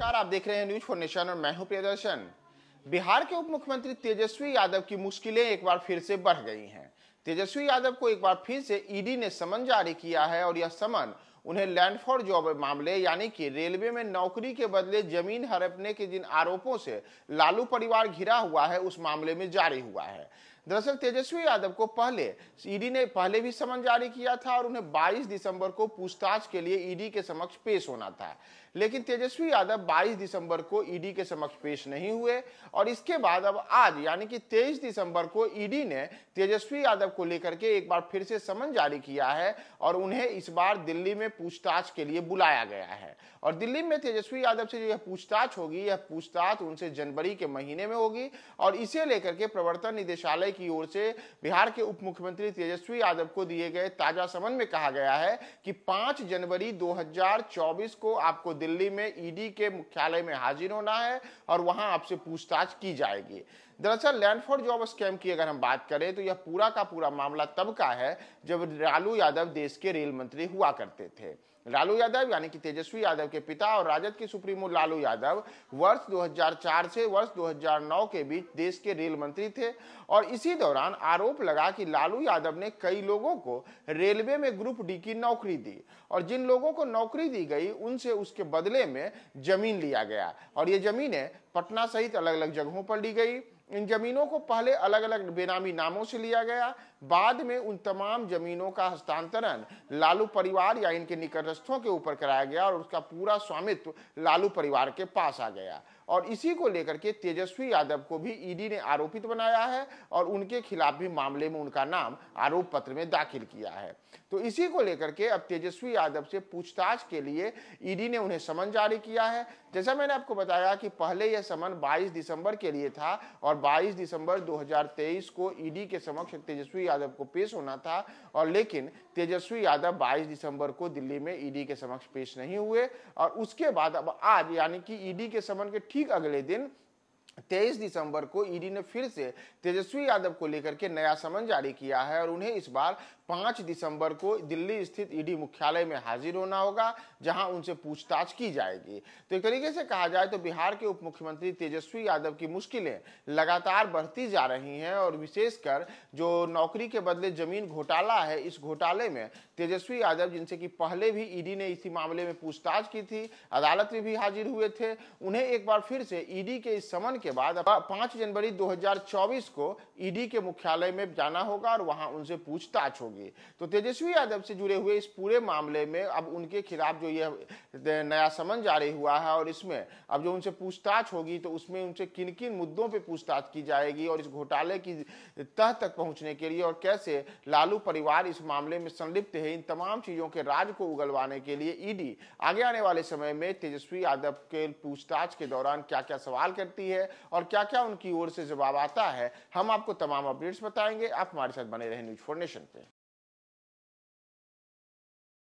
नमस्कार आप देख रहे हैं न्यूज फॉर नेशन और मैं हूं प्रियदर्शन बिहार के उप मुख्यमंत्री तेजस्वी यादव की मुश्किलें एक बार फिर से बढ़ गई हैं तेजस्वी यादव को एक बार फिर से ईडी e ने समन जारी किया है और यह समन उन्हें लैंडफॉर जॉब मामले यानी कि रेलवे में नौकरी के बदले जमीन हड़पने के जिन आरोपों से लालू परिवार घिरा हुआ है उस मामले में जारी हुआ है दरअसल तेजस्वी यादव को पहले ईडी e ने पहले भी समन जारी किया था और उन्हें 22 दिसंबर को पूछताछ के लिए ईडी e के समक्ष पेश होना था लेकिन तेजस्वी यादव 22 दिसंबर को ईडी e के समक्ष पेश नहीं हुए और इसके बाद अब आज यानी कि 23 दिसंबर को ईडी ने तेजस्वी यादव को लेकर के एक बार फिर से समन जारी किया है और उन्हें इस बार दिल्ली में पूछताछ के लिए बुलाया गया है और दिल्ली में तेजस्वी यादव से जो यह पूछताछ होगी यह पूछताछ उनसे जनवरी के महीने में होगी और इसे लेकर के प्रवर्तन निदेशालय की ओर से बिहार के उप मुख्यमंत्री तेजस्वी यादव को दिए गए ताजा समन में कहा गया है कि 5 जनवरी 2024 को आपको दिल्ली में ईडी के मुख्यालय में हाजिर होना है और वहां आपसे पूछताछ की जाएगी दरअसल लैंडफोर्ड जॉब स्कैम की अगर हम बात करें तो यह पूरा का पूरा मामला तब का है जब लालू यादव देश के रेल मंत्री हुआ करते थे लालू यादव यानी कि तेजस्वी यादव के पिता और राजद के सुप्रीमो लालू यादव वर्ष 2004 से वर्ष 2009 के बीच देश के रेल मंत्री थे और इसी दौरान आरोप लगा कि लालू यादव ने कई लोगों को रेलवे में ग्रुप डी की नौकरी दी और जिन लोगों को नौकरी दी गई उनसे उसके बदले में जमीन लिया गया और ये जमीनें पटना सहित अलग अलग जगहों पर ली गई इन जमीनों को पहले अलग अलग बेनामी नामों से लिया गया बाद में उन तमाम जमीनों का हस्तांतरण लालू परिवार या इनके निकटस्थों के ऊपर कराया गया और उसका पूरा स्वामित्व लालू परिवार के पास आ गया और इसी को लेकर के तेजस्वी यादव को भी ईडी ने आरोपित बनाया है और उनके खिलाफ भी मामले में उनका नाम आरोप पत्र में दाखिल किया है तो इसी को लेकर के अब तेजस्वी यादव से पूछताछ के लिए ईडी ने उन्हें समन जारी किया है जैसा मैंने आपको बताया कि पहले यह समन 22 दिसंबर के लिए था और 22 दिसंबर 2023 को ईडी के समक्ष तेजस्वी यादव को पेश होना था और लेकिन तेजस्वी यादव 22 दिसंबर को दिल्ली में ईडी e के समक्ष पेश नहीं हुए और उसके बाद अब आज यानी कि ईडी e के समन के ठीक अगले दिन तेईस दिसंबर को ईडी e ने फिर से तेजस्वी यादव को लेकर के नया समन जारी किया है और उन्हें इस बार पाँच दिसंबर को दिल्ली स्थित ईडी मुख्यालय में हाजिर होना होगा जहां उनसे पूछताछ की जाएगी तो एक तरीके से कहा जाए तो बिहार के उप मुख्यमंत्री तेजस्वी यादव की मुश्किलें लगातार बढ़ती जा रही हैं और विशेषकर जो नौकरी के बदले जमीन घोटाला है इस घोटाले में तेजस्वी यादव जिनसे कि पहले भी ईडी ने इसी मामले में पूछताछ की थी अदालत में भी हाजिर हुए थे उन्हें एक बार फिर से ईडी के इस समन के बाद पाँच जनवरी दो को ईडी के मुख्यालय में जाना होगा और वहां उनसे पूछताछ होगी होगी तो तेजस्वी यादव से जुड़े हुए इस पूरे मामले में अब उनके खिलाफ जो ये नया समन जारी हुआ है और इसमें अब जो उनसे पूछताछ होगी तो उसमें उनसे किन किन मुद्दों पर पूछताछ की जाएगी और इस घोटाले की तह तक पहुँचने के लिए और कैसे लालू परिवार इस मामले में संलिप्त है इन तमाम चीजों के राज को उगलवाने के लिए ईडी आगे आने वाले समय में तेजस्वी यादव के पूछताछ के दौरान क्या क्या सवाल करती है और क्या क्या उनकी ओर से जवाब आता है हम आपको तमाम अपडेट्स बताएंगे आप हमारे साथ बने रहे न्यूज फोर नेशन पे